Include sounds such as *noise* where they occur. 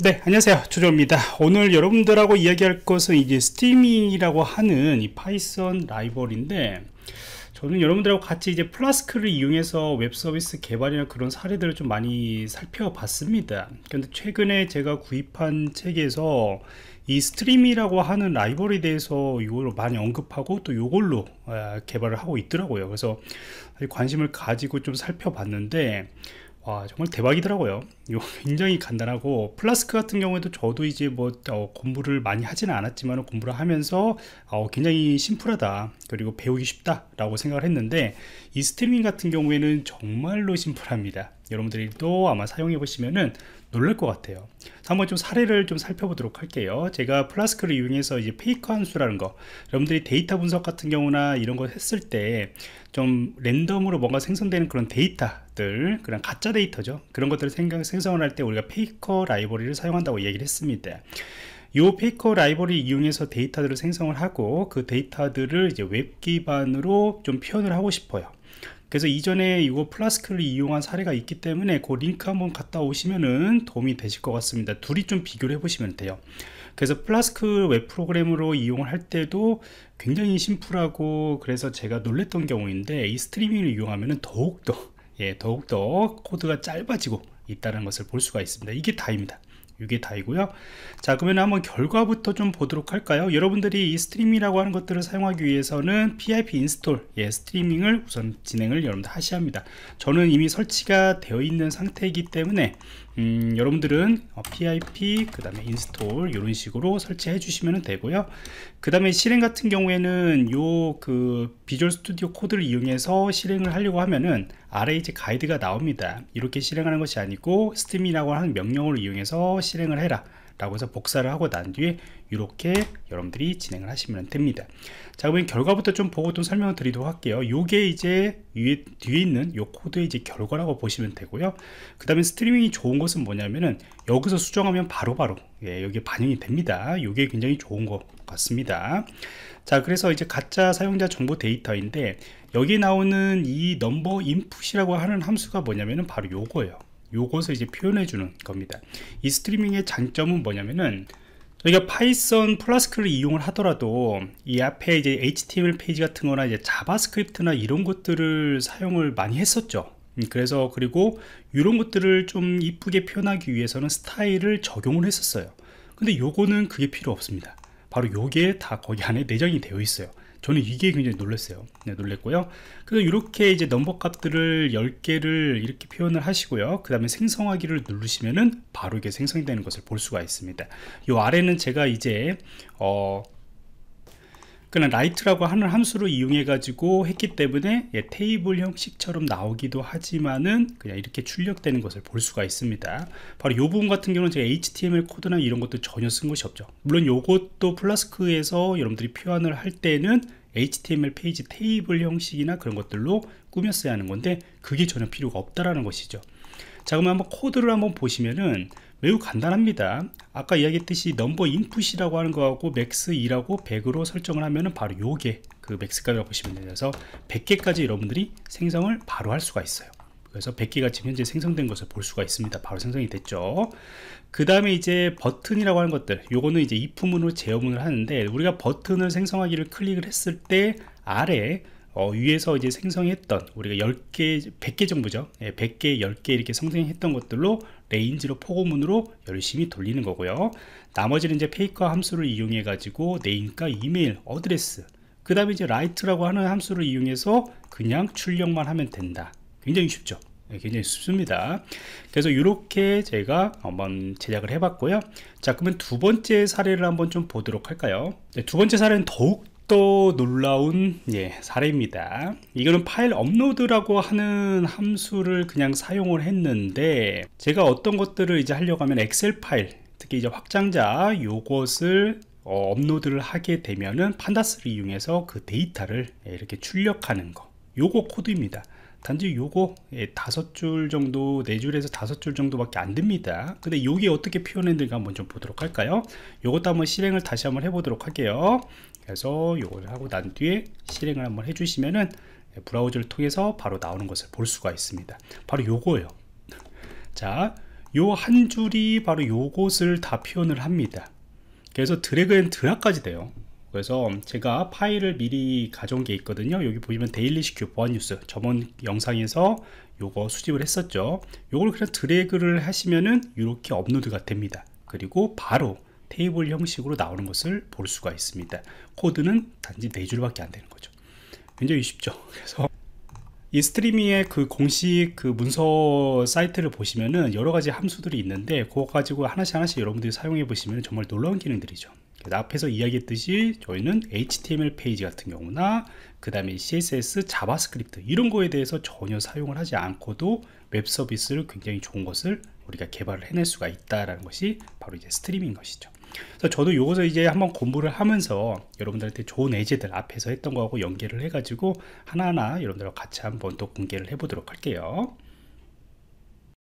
네 안녕하세요 조조입니다 오늘 여러분들하고 이야기할 것은 이제 스티밍이라고 하는 이 파이썬 라이벌인데 저는 여러분들하고 같이 이제 플라스크를 이용해서 웹 서비스 개발이나 그런 사례들을 좀 많이 살펴봤습니다 근데 최근에 제가 구입한 책에서 이 스트림이라고 하는 라이벌에 대해서 이걸 많이 언급하고 또 이걸로 아, 개발을 하고 있더라고요 그래서 관심을 가지고 좀 살펴봤는데 와 정말 대박이더라고요 이거 *laughs* 굉장히 간단하고 플라스크 같은 경우에도 저도 이제 뭐 어, 공부를 많이 하지는 않았지만 공부를 하면서 어, 굉장히 심플하다 그리고 배우기 쉽다 라고 생각을 했는데 이 스트리밍 같은 경우에는 정말로 심플합니다 여러분들이 또 아마 사용해 보시면은 놀랄 것 같아요 한번 좀 사례를 좀 살펴보도록 할게요 제가 플라스크를 이용해서 이제 페이커 함수라는 거 여러분들이 데이터 분석 같은 경우나 이런 거 했을 때 좀 랜덤으로 뭔가 생성되는 그런 데이터들 그런 가짜 데이터죠 그런 것들을 생각, 생성을 할 때 우리가 페이커 라이브러리를 사용한다고 얘기를 했습니다 요 페이커 라이벌이 이용해서 데이터들을 생성을 하고 그 데이터들을 이제 웹 기반으로 좀 표현을 하고 싶어요 그래서 이전에 이거 플라스크를 이용한 사례가 있기 때문에 그 링크 한번 갔다 오시면은 도움이 되실 것 같습니다 둘이 좀 비교를 해 보시면 돼요 그래서 플라스크 웹 프로그램으로 이용을 할 때도 굉장히 심플하고 그래서 제가 놀랬던 경우인데 이 스트리밍을 이용하면 더욱더 예, 더욱더 코드가 짧아지고 있다는 것을 볼 수가 있습니다 이게 다입니다 이게 다이고요 자 그러면 한번 결과부터 좀 보도록 할까요 여러분들이 이 스트리밍이라고 하는 것들을 사용하기 위해서는 PIP 인스톨 예, 스트리밍을 우선 진행을 여러분들 하셔야 합니다 저는 이미 설치가 되어 있는 상태이기 때문에 음, 여러분들은 어, PIP 그 다음에 인스톨 이런 식으로 설치해 주시면 되고요 그 다음에 실행 같은 경우에는 요 그 비주얼 스튜디오 코드를 이용해서 실행을 하려고 하면은 RH 가이드가 나옵니다 이렇게 실행하는 것이 아니고 스팀이라고 하는 명령을 이용해서 실행을 해라 라고 해서 복사를 하고 난 뒤에 이렇게 여러분들이 진행을 하시면 됩니다 자 그러면 결과부터 좀 보고 좀 설명을 드리도록 할게요 요게 이제 위에 뒤에 있는 요 코드의 이제 결과라고 보시면 되고요 그 다음에 스트리밍이 좋은 것은 뭐냐면은 여기서 수정하면 바로바로 바로 예, 여기 반영이 됩니다 요게 굉장히 좋은 것 같습니다 자 그래서 이제 가짜 사용자 정보 데이터인데 여기 나오는 이 넘버 인풋이라고 하는 함수가 뭐냐면은 바로 요거예요 요것을 이제 표현해 주는 겁니다 이 스트리밍의 장점은 뭐냐면은 저희가 파이썬 플라스크를 이용을 하더라도 이 앞에 이제 HTML 페이지 같은 거나 이제 자바스크립트나 이런 것들을 사용을 많이 했었죠 음, 그래서 그리고 이런 것들을 좀 이쁘게 표현하기 위해서는 스타일을 적용을 했었어요 근데 요거는 그게 필요 없습니다 바로 요게 다 거기 안에 내장이 되어 있어요 저는 이게 굉장히 놀랐어요. 네, 놀랬고요. 그래서 이렇게 이제 넘버 값들을 10개를 이렇게 표현을 하시고요. 그 다음에 생성하기를 누르시면은 바로 이게 생성 되는 것을 볼 수가 있습니다. 이 아래는 제가 이제, 어, 그냥 라이트라고 하는 함수를 이용해 가지고 했기 때문에 예, 테이블 형식처럼 나오기도 하지만은 그냥 이렇게 출력되는 것을 볼 수가 있습니다 바로 이 부분 같은 경우는 제가 HTML 코드나 이런 것도 전혀 쓴 것이 없죠 물론 이것도 플라스크에서 여러분들이 표현을 할 때는 HTML 페이지 테이블 형식이나 그런 것들로 꾸몄어야 하는 건데 그게 전혀 필요가 없다라는 것이죠 자 그러면 한번 코드를 한번 보시면은 매우 간단합니다 아까 이야기했듯이 넘버 인풋이라고 하는 거하고 맥스 2라고 100으로 설정을 하면은 바로 요게 그 맥스 값이라고 보시면 되요서 100개까지 여러분들이 생성을 바로 할 수가 있어요 그래서 100개가 지금 현재 생성된 것을 볼 수가 있습니다 바로 생성이 됐죠 그 다음에 이제 버튼이라고 하는 것들 요거는 이제 이품으로 제어문을 하는데 우리가 버튼을 생성하기를 클릭을 했을 때 아래 어, 위에서 이제 생성했던 우리가 10개, 100개 정도죠. 예, 100개, 10개 이렇게 생성했던 것들로 레인지로 포고문으로 열심히 돌리는 거고요. 나머지는 이제 페이커 함수를 이용해 가지고 네임과 이메일, 어드레스, 그 다음에 이제 라이트라고 하는 함수를 이용해서 그냥 출력만 하면 된다. 굉장히 쉽죠. 예, 굉장히 쉽습니다 그래서 이렇게 제가 한번 제작을 해봤고요 자 그러면 두 번째 사례를 한번 좀 보도록 할까요 네, 두 번째 사례는 더욱 또 놀라운 예, 사례입니다 이거는 파일 업로드라고 하는 함수를 그냥 사용을 했는데 제가 어떤 것들을 이제 하려고 하면 엑셀 파일 특히 이제 확장자 요것을 어, 업로드를 하게 되면은 판다스를 이용해서 그 데이터를 예, 이렇게 출력하는 거 요거 코드입니다 단지 요거 예, 다섯 줄 정도 네 줄에서 다섯 줄 정도밖에 안 됩니다 근데 요게 어떻게 표현했는가 한번 좀 보도록 할까요 요것도 한번 실행을 다시 한번 해보도록 할게요 그래서 요거를 하고 난 뒤에 실행을 한번 해주시면은 브라우저를 통해서 바로 나오는 것을 볼 수가 있습니다 바로 요거예요 자요 한 줄이 바로 요것을 다 표현을 합니다 그래서 드래그 앤 드랍까지 돼요 그래서 제가 파일을 미리 가져온 게 있거든요 여기 보시면 데일리 시큐 보안 뉴스 저번 영상에서 요거 수집을 했었죠 요걸 그냥 드래그를 하시면은 이렇게 업로드가 됩니다 그리고 바로 테이블 형식으로 나오는 것을 볼 수가 있습니다 코드는 단지 네 줄밖에 안 되는 거죠 굉장히 쉽죠 *laughs* 그래서 이 스트리미의 그 공식 그 문서 사이트를 보시면은 여러 가지 함수들이 있는데 그거 가지고 하나씩 하나씩 여러분들이 사용해 보시면 정말 놀라운 기능들이죠 앞에서 이야기했듯이 저희는 HTML 페이지 같은 경우나 그 다음에 CSS, 자바스크립트 이런 거에 대해서 전혀 사용을 하지 않고도 웹 서비스를 굉장히 좋은 것을 우리가 개발을 해낼 수가 있다라는 것이 바로 이제 스트리밍 것이죠. 그래서 저도 요것을 이제 한번 공부를 하면서 여러분들한테 좋은 예제들 앞에서 했던 거하고 연계를 해가지고 하나하나 여러분들과 같이 한번 또 공개를 해보도록 할게요.